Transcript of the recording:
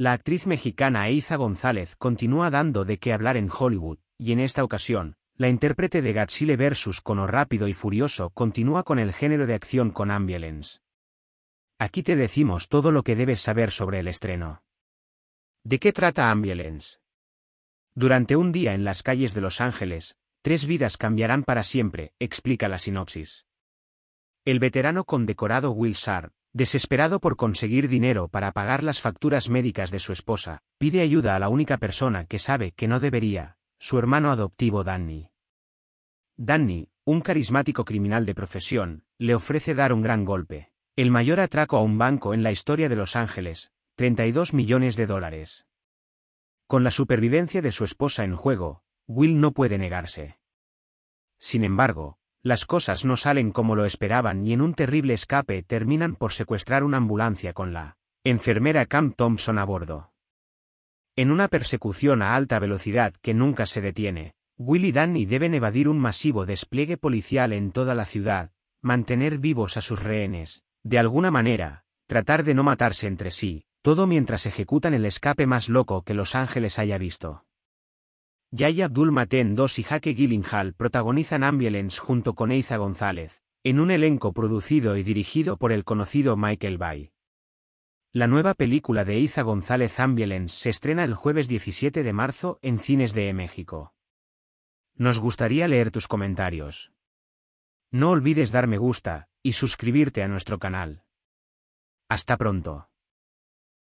La actriz mexicana Eiza González continúa dando de qué hablar en Hollywood, y en esta ocasión, la intérprete de Godzilla vs. Cono Rápido y Furioso continúa con el género de acción con Ambielens. Aquí te decimos todo lo que debes saber sobre el estreno. ¿De qué trata Ambielens? Durante un día en las calles de Los Ángeles, tres vidas cambiarán para siempre, explica la sinopsis. El veterano condecorado Will Sharp, Desesperado por conseguir dinero para pagar las facturas médicas de su esposa, pide ayuda a la única persona que sabe que no debería, su hermano adoptivo Danny. Danny, un carismático criminal de profesión, le ofrece dar un gran golpe, el mayor atraco a un banco en la historia de Los Ángeles, 32 millones de dólares. Con la supervivencia de su esposa en juego, Will no puede negarse. Sin embargo, las cosas no salen como lo esperaban y en un terrible escape terminan por secuestrar una ambulancia con la enfermera Cam Thompson a bordo. En una persecución a alta velocidad que nunca se detiene, Will y Danny deben evadir un masivo despliegue policial en toda la ciudad, mantener vivos a sus rehenes, de alguna manera, tratar de no matarse entre sí, todo mientras ejecutan el escape más loco que Los Ángeles haya visto. Yaya abdul Maten II y Jaque Gillinghal protagonizan Ambulance junto con Eiza González, en un elenco producido y dirigido por el conocido Michael Bay. La nueva película de Eiza González Ambulance se estrena el jueves 17 de marzo en cines de México. Nos gustaría leer tus comentarios. No olvides darme gusta y suscribirte a nuestro canal. Hasta pronto.